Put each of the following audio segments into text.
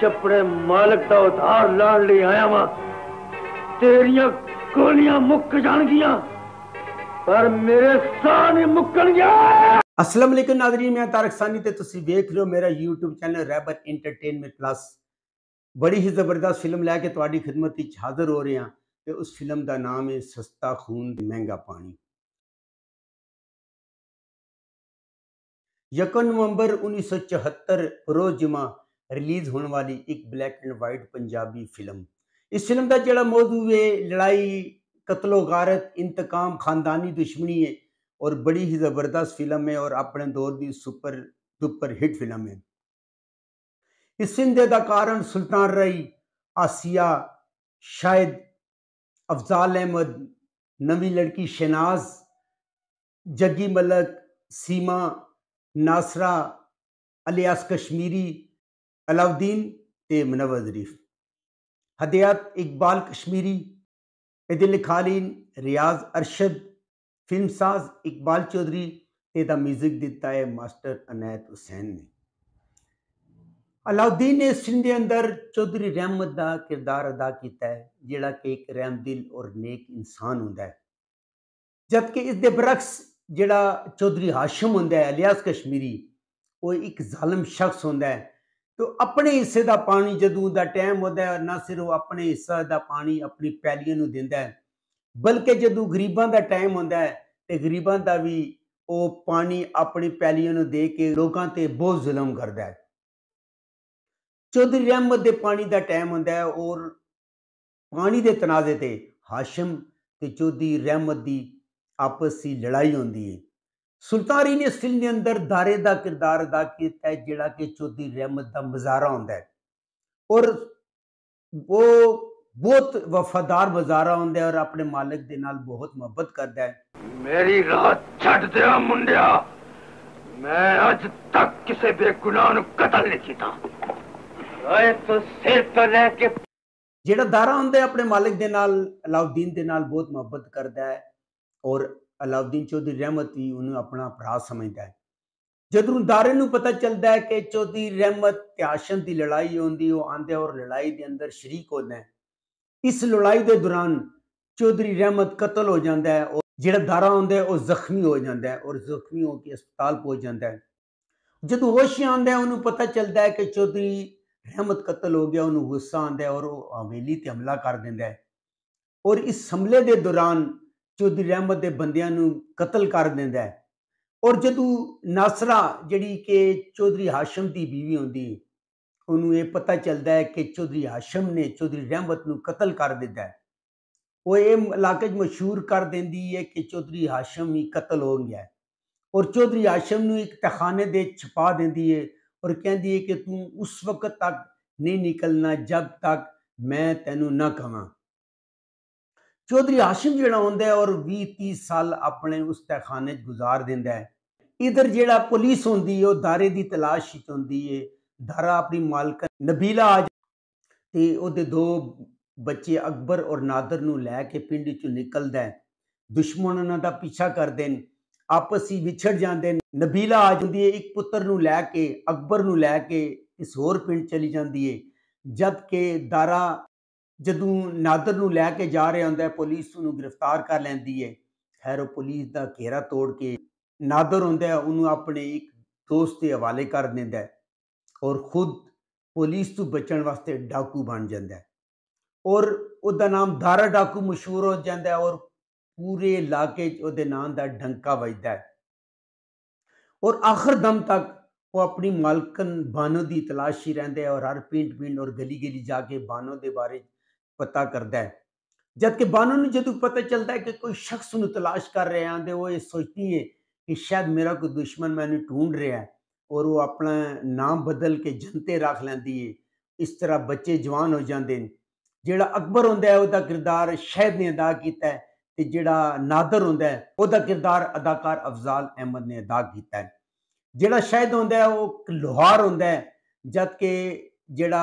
چپڑے مالک دا ادھار lawn لی آیا ماں تیریاں کولیاں مک جان گیا پر میرے سانے مکن گیا اسلام علیکم ناظرین میں تارک سانی تے تسری بیک لیو میرا یوٹیوب چینل ریبر انٹرٹینمنٹ پلاس بڑی ہی زبردست فلم لیا کے تواڑی خدمتی چھاظر ہو رہے ہیں کہ اس فلم دا نام ہے سستا خون مہنگا پانی یکن نومبر انیس سو چہتر روز جمعہ ریلیز ہونے والی ایک black and white Punjabi film اس فلم کا جڑا موضوع ہے لڑائی قتل و غارت انتقام خاندانی دشمنی ہے اور بڑی ہی زبردست فلم ہے اور اپنے دور دی سپر ڈپر ہٹ فلم ہے اس کارن سلطان رئی آسیہ شاہد افضال احمد نوی لڑکی شہناز جگی ملک سیما ناصرہ الیاس کشمیری علاؤدی منوز غریف ہدیات اقبال کشمیری خالین ریاض ارشد فلم ساز اقبال چودھری میوزک ماسٹر انیت حسین نے علاؤدین نے سندھے اندر چودھری رحمت دا کردار ادا کیتا ہے جڑا کہ ایک رحم دل اور نیک انسان ہوندہ ہے جبکہ اس دے برعکس جڑا چودھری ہاشم ہوندہ ہے الحاظ کشمیری وہ ایک ظالم شخص ہوندہ ہے تو اپنے حصے دا پانی جدوں دا ٹائم آتا ہے نہ صرف اپنے حصہ دا پانی اپنی پیالیا ہے بلکہ جب غریباں دا ٹائم آتا ہے تو غریباں دا بھی پانی اپنی پیلیا نو دے کے لوگوں تے بہت ظلم کردا ہے چودھری رحمت دے پانی دا ٹائم آتا ہے اور پانی کے تنازع ہاشم تے چودھری رحمت دی آپس سی لڑائی ہوندی ہے ਸੁਲਤਾਰੀ ਨੇ ਇਸ ਦੇ ਅੰਦਰ ਦਾਰੇ ਦਾ ਕਿਰਦਾਰ ਅਦਾ ਕੀਤਾ ਜਿਹੜਾ ਕਿ ਚੋਦੀ ਰਹਿਮਤ ਦਾ ਮਜ਼ਾਰਾ ਹੁੰਦਾ ਹੈ ਔਰ ਉਹ ਬਹੁਤ ਵਫਾਦਾਰ ਮਜ਼ਾਰਾ ਹੁੰਦਾ ਹੈ ਔਰ ਆਪਣੇ ਮਾਲਕ ਦੇ ਨਾਲ ਬਹੁਤ ਮੁਹੱਬਤ ਕਰਦਾ ਹੈ ਮੇਰੀ ਰਾਤ ਛੱਡ ਦੇ ਮੁੰਡਿਆ ਮੈਂ ਅੱਜ ਤੱਕ ਕਿਸੇ ਬੇਗੁਨਾਹ ਨੂੰ ਕਤਲ ਨਹੀਂ ਕੀਤਾ ਓਏ ਤੂੰ ਸਿਰ ਤੋਂ ਲੈ ਕੇ ਜਿਹੜਾ ਦਾਰਾ ਹੁੰਦਾ ਹੈ ਆਪਣੇ ਮਾਲਕ ਦੇ ਨਾਲ ਅਲਾਉਦੀਨ ਦੇ ਨਾਲ ਬਹੁਤ ਮੁਹੱਬਤ ਕਰਦਾ ਹੈ ਔਰ اللہؤدین چودھری رحمت بھی انہوں اپنا پرا سمجھتا ہے جدو دارے پتا چلتا ہے کہ چودھری رحمت کی لڑائی اور لڑائی شریک ہوتا ہے اس لڑائی کے دوران چودھری رحمت قتل ہو جا دارا آد ہے وہ زخمی ہو جاتا ہے اور زخمی ہو کے ہسپتال پہنچ جاتا ہے جدو ہوش آد ہے انہوں پتا چلتا ہے کہ چودھری رحمت قتل ہو گیا انہوں غصہ آد ہے اور وہ آویلی تملا کر دیا ہے اور اس حملے کے دوران چودھری رحمت کے بندیاں قتل کر دیا اور جدو ناسرا جی کہ چودھری ہاشم کی بیوی آتی ہے وہ پتا چلتا ہے کہ چودھری آشم نے چودھری رحمت نتل کر دیا وہ یہ علاقے مشہور کر دینی ہے کہ چودھری آشم ہی قتل ہو گیا اور چودھری آشرم ایک تہخانے دے چھپا دینی ہے اور کہ اس وقت تک نہیں نکلنا جب تک میں تینوں نہ کہاں ہاشم جڑا ہے اور بھی تیس سال اپنے اس تہ خانے گزار ہے ادھر جڑا پولیس ہوں وہ دارے دی تلاش ہے دارا اپنی مالک نبیلا آ جے اکبر اور نادر لے کے پنڈ چکل ہے دشمن ان کا پیچھا کر دیں آپسی بچھڑ جائیں نبیلا آ جاتی ہے ایک پر کے اکبر لے کے اس ہو پنڈ چلی جاتی ہے جبکہ دارا جدو نادر لے کے جا رہا ہوں پولیس گرفتار کر لینی ہے خیر وہ پولیس کا گھیرا توڑ کے نادر ہوں وہ اپنے ایک دوست کے حوالے کر دینا اور خود پولیس تو بچوں واسطے ڈاکو بن جاتا ہے اور اس کا نام دارا ڈاکو مشہور ہو جاتا ہے اور پورے علاقے اس کا ڈنکا بجتا ہے اور آخر دم تک وہ اپنی ملکن بانو کی تلاشی رہتا ہے اور ہر پیٹ پیٹ اور گلی گلی جانو دار پتا کرتا ہے جبکہ نے جدو پتا چلتا ہے کہ کوئی شخص انہوں تلاش کر رہے ہیں وہ یہ سوچتی ہے کہ شاید میرا کوئی دشمن میں انہوں ٹونڈ رہا ہے اور وہ اپنا نام بدل کے جنتے رکھ لیں دیئے اس طرح بچے جوان ہو جاندے ہیں جیڑا اکبر ہوندہ ہے وہ دا کردار شہد نے ادا کیتا ہے جیڑا نادر ہوندہ ہے وہ دا کردار اداکار افضال احمد نے ادا کیتا ہے جڑا شہد وہ لوہار ہوندہ ہے جبکہ جیڑا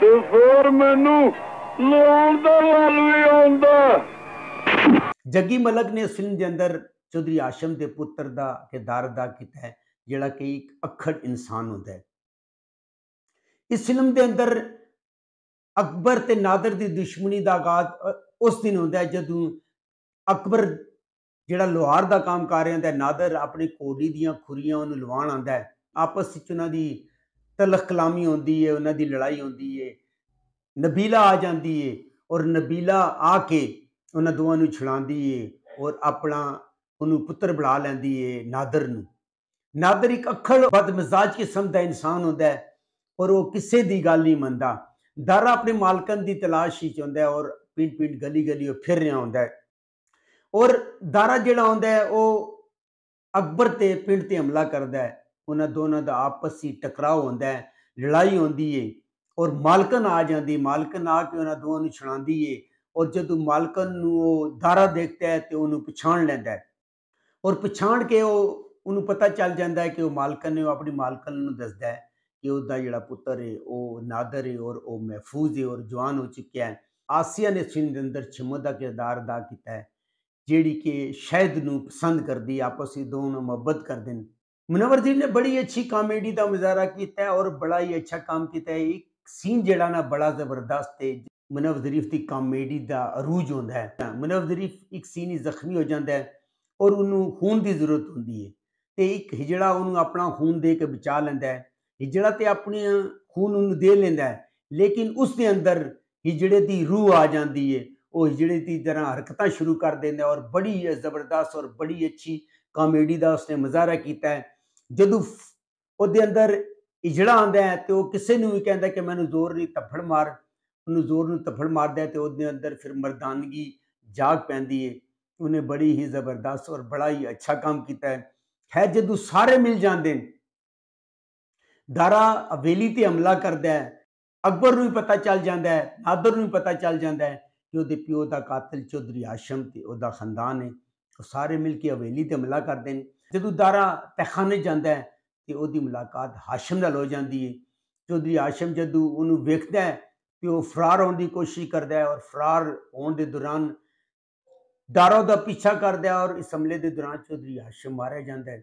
ਤੇ ਫੋਰ ਮੈਨੂੰ ਲੋਨ ਦਾ ਵੱਲ ਵੀ ਆਉਂਦਾ ਜੱਗੀ ਮਲਕ ਨੇ ਫਿਲਮ ਦੇ ਅੰਦਰ ਚੌਧਰੀ ਆਸ਼ਮ ਦੇ ਪੁੱਤਰ ਦਾ ਕਿਰਦਾਰ ਅਦਾ ਕੀਤਾ ਹੈ ਜਿਹੜਾ ਕਿ ਇੱਕ ਅਖੜ ਇਨਸਾਨ ਹੁੰਦਾ ਹੈ ਇਸ ਫਿਲਮ ਦੇ ਅੰਦਰ ਅਕਬਰ ਤੇ ਨਾਦਰ ਦੀ ਦੁਸ਼ਮਣੀ ਦਾ ਆਗਾਜ਼ ਉਸ ਦਿਨ ਹੁੰਦਾ ਹੈ ਜਦੋਂ ਅਕਬਰ ਜਿਹੜਾ ਲੋਹਾਰ ਦਾ ਕੰਮ ਕਰ ਰਿਹਾ ਹੁੰਦਾ ਨਾਦਰ ਆਪਣੀ ਕੋਲੀ ਦੀਆਂ ਖੁਰੀਆਂ ਉਹਨੂੰ ਲਵਾਉਣ ਆਉਂਦਾ ਹੈ ਆਪਸ ਵਿੱਚ ਉਹਨਾਂ ਦੀ تلخ کلامی ہوندی ہے دی لڑائی ہوندی ہے نبیلا آ جاندی ہے اور نبیلا آ کے ان چھڑاندی ہے اور اپنا انہوں پتر بنا لیندی ہے نادر نو نادر ایک اکھڑ بد مزاج قسم دا انسان ہوں اور وہ کسے دی گل نہیں مندا دارا اپنے مالکن دی تلاش ہی چوندا ہے اور پینٹ پینٹ گلی گلی وہ پھر رہا ہوں اور دارا جڑا ہوندا ہے وہ اکبر تے پنڈ تے حملہ کردا ہے انہیں دونوں کا آپسی ٹکراؤ آتا ہے لڑائی آدھی ہے اور مالکن آ جاتی مالکن آ کے انہوں نے دونوں چڑھا دیے اور جدو مالکن وہ دارا دیکھتا ہے تو وہ پچھاڑ لینا ہے اور پچھاڑ کے وہ انہوں پتا چل جاتا ہے کہ وہ مالک نے وہ اپنی مالکن دستا ہے کہ اس کا جڑا پتر ہے وہ نادر ہے اور وہ محفوظ ہے اور جوان ہو چکا ہے آسیا نے سری نرندر چمن کا کردار ادا کیا ہے جیڑی کہ شاید نسند کرتی ہے آپسی دو محبت کر دیں منور زیف نے بڑی اچھی کامیڈی دا مظاہرہ ہے اور بڑا ہی اچھا کام کیتا ہے ایک سین جڑا نا بڑا زبردست ہے منور دریف دی کامیڈی دا عروج ہوندا ہے منور دریف ایک سین ہی زخمی ہو جاندا ہے اور انہوں خون دی ضرورت ہوندی ہے تے ایک ہجڑا انہوں اپنا خون دے کے بچا لیندا ہے ہجڑا تے اپنی خون انہوں دے لیندا ہے لیکن اس دے اندر ہجڑے دی روح آ جاندی ہے وہ ہجڑے دی طرح حرکتاں شروع کر ہے اور بڑی زبردست اور بڑی اچھی کامیڈی دا اس نے مظاہرہ ہے جدے اندر اجڑا آدھا ہے تو وہ کسی نے بھی کہہد ہے کہ میں زور نہیں تفڑ مار ان زور نے تفڑ مار درد مردانگی جاگ پہ انہیں بڑی ہی زبردست اور بڑا ہی اچھا کام کیا ہے جدو سارے مل جانے دارا ہیلی پہ حملہ کرد ہے اکبر نو پتا چل جاتا ہے دادروں بھی پتا چل جاتا ہے کہ وہ پیو داتل چودھری آشم سے ادا خاندان ہے وہ سارے مل کے ہیلی پہ حملہ کرتے ہیں جدو دارا تہانے جانا ہے تو وہی ملاقات ہاشم دل ہو جاتی ہے چودھری آشرم جدو دیکھتا ہے تو وہ فرار ہونے کی کوشش کرتا ہے اور فرار ہونے کے دوران دارا پیچھا کرد ہے اور اس حملے کے دوران چودھری آشم مارا جاتا ہے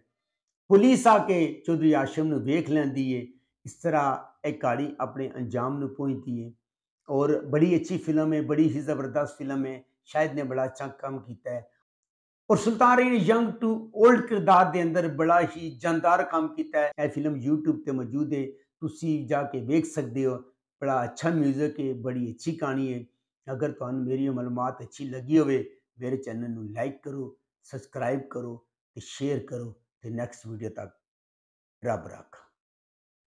پولیس آ کے چودھری آشرم ویک لینی ہے اس طرح ایک کاری اپنے انجام پہنچتی ہے اور بڑی اچھی فلم ہے بڑی ہی زبردست فلم ہے شاید نے بڑا اچھا کام کیا ہے اور سلطان رہی نے ینگ ٹو اولڈ کردار دے اندر بڑا ہی جاندار کام کیتا ہے اے فلم یوٹیوب تے موجود ہے جا کے دیکھ سکتے ہو بڑا اچھا میوزک ہے بڑی اچھی کہانی ہے اگر ان میری معلومات اچھی لگی ہوئے میرے چینل نو لائک کرو سبسکرائب کرو شیئر کرو تے نیکسٹ ویڈیو تک رب رکھ